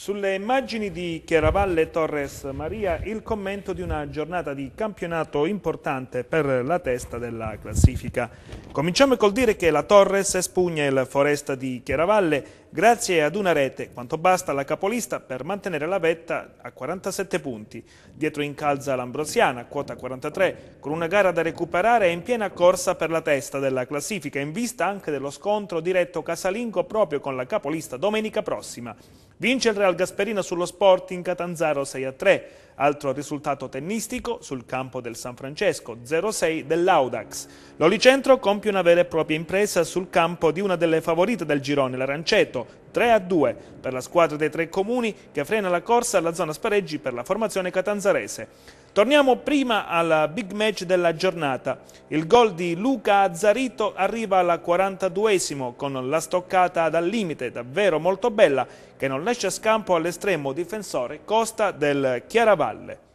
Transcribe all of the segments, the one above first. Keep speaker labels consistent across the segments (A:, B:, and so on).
A: Sulle immagini di Chiaravalle Torres Maria il commento di una giornata di campionato importante per la testa della classifica. Cominciamo col dire che la Torres espugna il Foresta di Chiaravalle grazie ad una rete, quanto basta la capolista per mantenere la vetta a 47 punti. Dietro incalza l'Ambrosiana, quota 43, con una gara da recuperare e in piena corsa per la testa della classifica, in vista anche dello scontro diretto casalingo proprio con la capolista domenica prossima. Vince il Real Gasperina sullo Sporting Catanzaro 6-3. Altro risultato tennistico sul campo del San Francesco, 0-6 dell'Audax. L'Olicentro compie una vera e propria impresa sul campo di una delle favorite del girone, l'Aranceto, 3-2 per la squadra dei tre comuni che frena la corsa alla zona spareggi per la formazione catanzarese. Torniamo prima al big match della giornata. Il gol di Luca Azzarito arriva alla 42esimo con la stoccata dal limite davvero molto bella che non lascia scampo all'estremo difensore Costa del Chiaravalle spalle.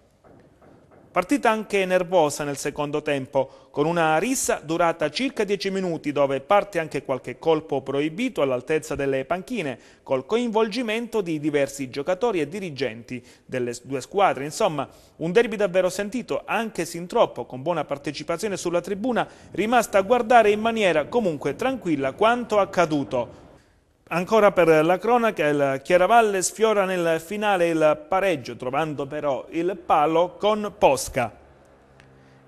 A: Partita anche nervosa nel secondo tempo, con una rissa durata circa 10 minuti dove parte anche qualche colpo proibito all'altezza delle panchine, col coinvolgimento di diversi giocatori e dirigenti delle due squadre. Insomma, un derby davvero sentito, anche sin troppo, con buona partecipazione sulla tribuna, rimasta a guardare in maniera comunque tranquilla quanto accaduto. Ancora per la cronaca, il Chiaravalle sfiora nel finale il pareggio, trovando però il palo con Posca.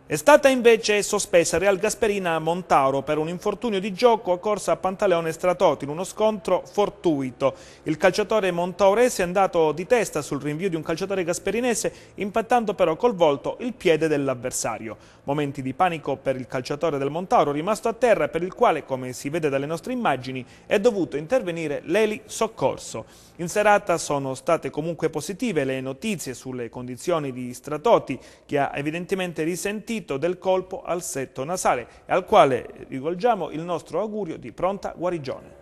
A: È stata invece sospesa Real Gasperina a Montauro per un infortunio di gioco a corsa a Pantaleone Stratotti in uno scontro fortuito. Il calciatore montaurese è andato di testa sul rinvio di un calciatore gasperinese impattando però col volto il piede dell'avversario. Momenti di panico per il calciatore del Montauro rimasto a terra per il quale, come si vede dalle nostre immagini, è dovuto intervenire l'Eli Soccorso. In serata sono state comunque positive le notizie sulle condizioni di Stratotti che ha evidentemente risentito sito del colpo al setto nasale, al quale rivolgiamo il nostro augurio di pronta guarigione.